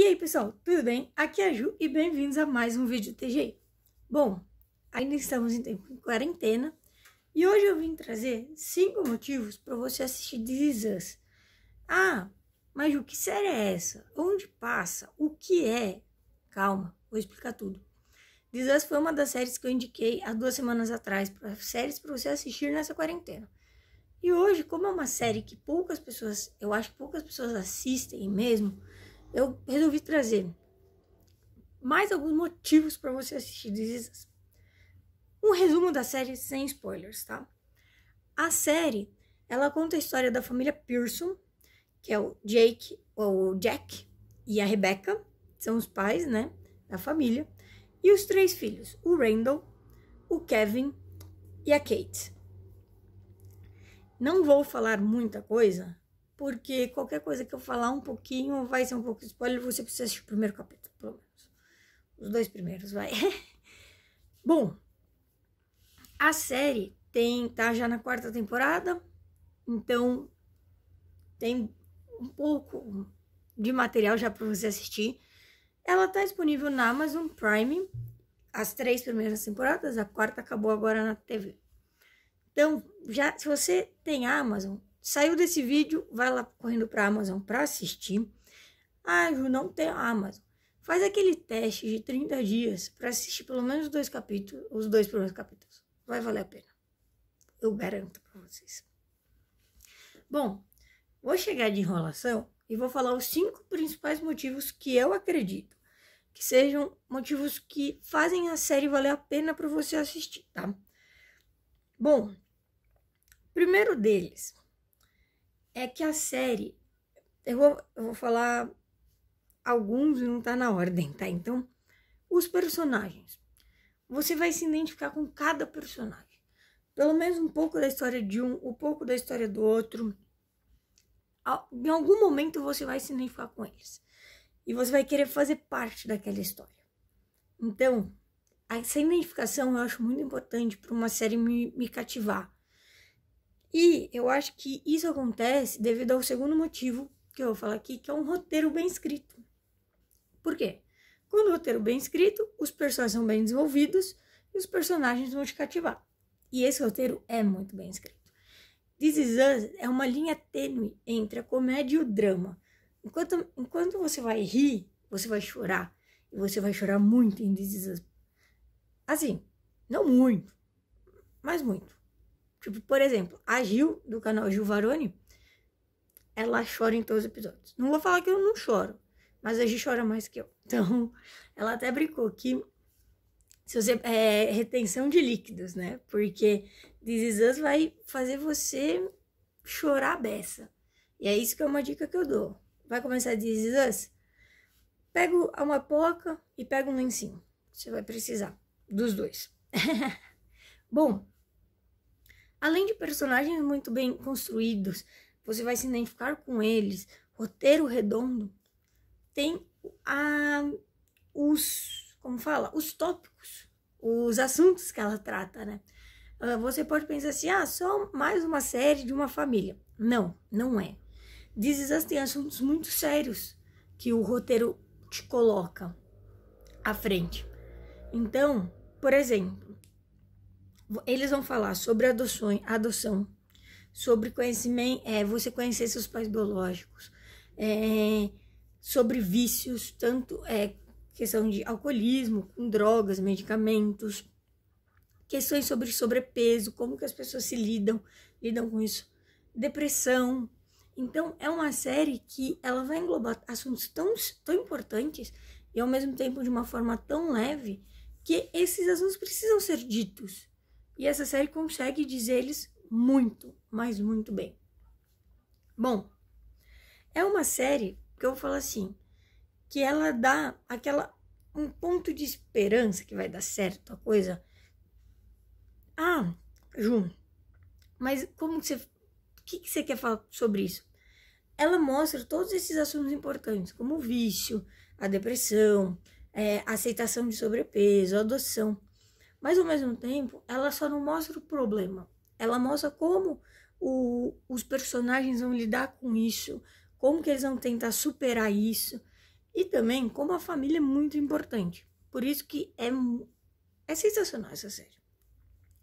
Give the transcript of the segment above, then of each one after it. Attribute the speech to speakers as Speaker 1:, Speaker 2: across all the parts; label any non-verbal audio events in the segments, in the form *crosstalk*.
Speaker 1: E aí, pessoal, tudo bem? Aqui é a Ju e bem-vindos a mais um vídeo do TGI. Bom, ainda estamos em tempo de quarentena e hoje eu vim trazer cinco motivos para você assistir This Us. Ah, mas o que série é essa? Onde passa? O que é? Calma, vou explicar tudo. This Us foi uma das séries que eu indiquei há duas semanas atrás para séries para você assistir nessa quarentena. E hoje, como é uma série que poucas pessoas, eu acho que poucas pessoas assistem mesmo, eu resolvi trazer mais alguns motivos para você assistir Um resumo da série sem spoilers, tá? A série, ela conta a história da família Pearson, que é o Jake, ou Jack e a Rebecca, são os pais, né, da família, e os três filhos, o Randall, o Kevin e a Kate. Não vou falar muita coisa, porque qualquer coisa que eu falar um pouquinho vai ser um pouco spoiler, você precisa assistir o primeiro capítulo, pelo menos. Os dois primeiros, vai. *laughs* Bom, a série tem tá já na quarta temporada, então tem um pouco de material já para você assistir. Ela tá disponível na Amazon Prime, as três primeiras temporadas, a quarta acabou agora na TV. Então, já se você tem Amazon, saiu desse vídeo, vai lá correndo para a Amazon para assistir. Ah, Ju, não tem Amazon. Faz aquele teste de 30 dias para assistir pelo menos dois capítulos, os dois primeiros capítulos. Vai valer a pena. Eu garanto para vocês. Bom, vou chegar de enrolação e vou falar os cinco principais motivos que eu acredito que sejam motivos que fazem a série valer a pena para você assistir, tá? Bom, primeiro deles, é que a série. Eu vou, eu vou falar alguns, e não tá na ordem, tá? Então, os personagens. Você vai se identificar com cada personagem. Pelo menos um pouco da história de um, um pouco da história do outro. Em algum momento você vai se identificar com eles. E você vai querer fazer parte daquela história. Então, essa identificação eu acho muito importante para uma série me, me cativar. E eu acho que isso acontece devido ao segundo motivo que eu vou falar aqui, que é um roteiro bem escrito. Por quê? Quando o roteiro é bem escrito, os personagens são bem desenvolvidos e os personagens vão te cativar. E esse roteiro é muito bem escrito. This Is Us é uma linha tênue entre a comédia e o drama. Enquanto, enquanto você vai rir, você vai chorar. E você vai chorar muito em This Is Us. Assim, não muito, mas muito. Tipo, por exemplo, a Gil, do canal Gil Varone, ela chora em todos os episódios. Não vou falar que eu não choro, mas a Gil chora mais que eu. *laughs* Então, ela até brincou que se você, é, retenção de líquidos, né? Porque This Is Us vai fazer você chorar a beça. E é isso que é uma dica que eu dou. Vai começar This Is Us? Pega uma poca e pega um lencinho. Você vai precisar dos dois. *laughs* Bom, Além de personagens muito bem construídos, você vai se identificar com eles, roteiro redondo, tem a, os, como fala, os tópicos, os assuntos que ela trata, né? Ah, você pode pensar assim, ah, só mais uma série de uma família. Não, não é. Dizes assim, tem assuntos muito sérios que o roteiro te coloca à frente. Então, por exemplo, eles vão falar sobre adoção, adoção sobre conhecimento, é, você conhecer seus pais biológicos, é, sobre vícios, tanto é, questão de alcoolismo, com drogas, medicamentos, questões sobre sobrepeso, como que as pessoas se lidam, lidam com isso, depressão. Então, é uma série que ela vai englobar assuntos tão, tão importantes e ao mesmo tempo de uma forma tão leve que esses assuntos precisam ser ditos. E essa série consegue dizer eles muito, mas muito bem. Bom, é uma série que eu falo assim, que ela dá aquela um ponto de esperança que vai dar certo a coisa. Ah, Ju, mas como você. O que, que, você quer falar sobre isso? Ela mostra todos esses assuntos importantes, como o vício, a depressão, é, a aceitação de sobrepeso, a adoção. Mas ao mesmo tempo, ela só não mostra o problema. Ela mostra como o, os personagens vão lidar com isso, como que eles vão tentar superar isso e também como a família é muito importante. Por isso que é é sensacional essa série.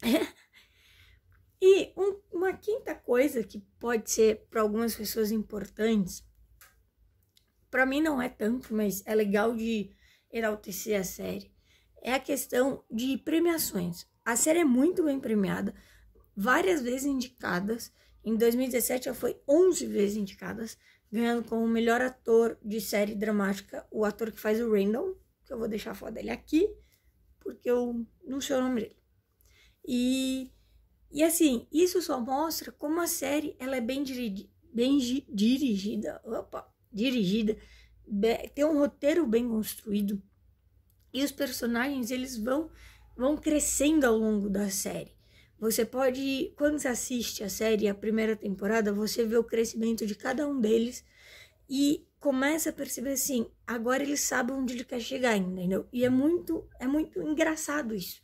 Speaker 1: *laughs* e um, uma quinta coisa que pode ser para algumas pessoas importantes, para mim não é tanto, mas é legal de enaltecer a série é a questão de premiações. A série é muito bem premiada, várias vezes indicadas. Em 2017 ela foi 11 vezes indicadas, ganhando como melhor ator de série dramática o ator que faz o Randall, que eu vou deixar a foto dele aqui, porque eu não sei o nome dele. E, e assim, isso só mostra como a série ela é bem, diri bem dirigida, opa, dirigida, tem um roteiro bem construído, e os personagens eles vão vão crescendo ao longo da série. Você pode, quando você assiste a série, a primeira temporada, você vê o crescimento de cada um deles e começa a perceber assim, agora ele sabe onde ele quer chegar, entendeu? E é muito é muito engraçado isso.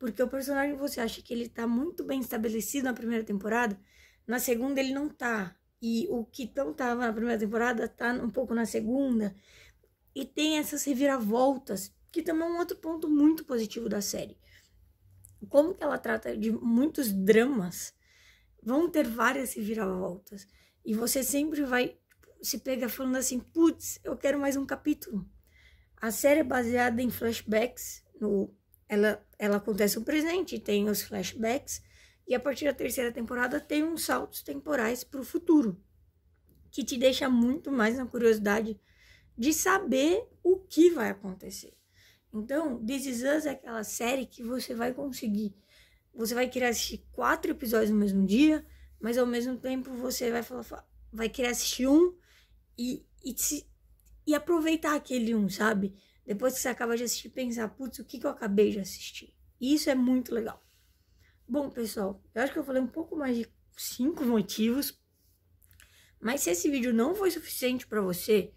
Speaker 1: Porque o personagem você acha que ele tá muito bem estabelecido na primeira temporada, na segunda ele não tá. E o que não tava na primeira temporada tá um pouco na segunda. E tem essas reviravoltas que também é um outro ponto muito positivo da série. Como que ela trata de muitos dramas, vão ter várias reviravoltas. E você sempre vai tipo, se pega falando assim, putz, eu quero mais um capítulo. A série é baseada em flashbacks, no, ela, ela acontece no presente, tem os flashbacks, e a partir da terceira temporada tem uns saltos temporais para o futuro, que te deixa muito mais na curiosidade de saber o que vai acontecer. Então, This Is Us é aquela série que você vai conseguir. Você vai querer assistir quatro episódios no mesmo dia, mas ao mesmo tempo você vai falar, vai querer assistir um e, e, te, e aproveitar aquele um, sabe? Depois que você acaba de assistir, pensar, putz, o que, que eu acabei de assistir? E isso é muito legal. Bom, pessoal, eu acho que eu falei um pouco mais de cinco motivos. Mas se esse vídeo não foi suficiente para você,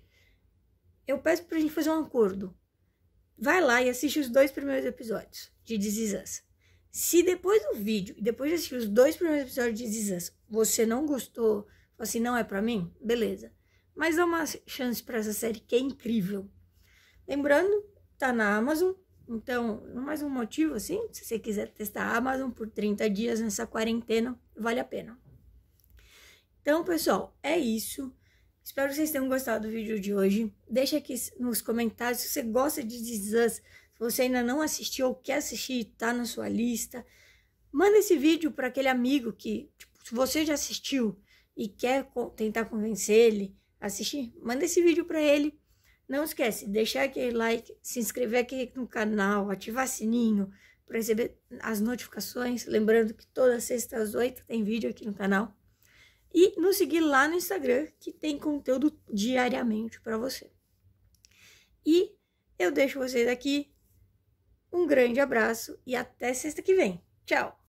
Speaker 1: eu peço pra gente fazer um acordo vai lá e assiste os dois primeiros episódios de This Se depois do vídeo, depois de assistir os dois primeiros episódios de This você não gostou, assim, não é para mim, beleza. Mas dá uma chance para essa série que é incrível. Lembrando, tá na Amazon, então, mais um motivo assim, se você quiser testar a Amazon por 30 dias nessa quarentena, vale a pena. Então, pessoal, é isso. Espero que vocês tenham gostado do vídeo de hoje. Deixa aqui nos comentários se você gosta de This se você ainda não assistiu ou quer assistir está tá na sua lista. Manda esse vídeo para aquele amigo que, tipo, se você já assistiu e quer co tentar convencer ele a assistir, manda esse vídeo para ele. Não esquece, deixar aquele like, se inscrever aqui no canal, ativar sininho para receber as notificações. Lembrando que toda sexta às oito tem vídeo aqui no canal e nos seguir lá no Instagram, que tem conteúdo diariamente para você. E eu deixo vocês aqui. Um grande abraço e até sexta que vem. Tchau!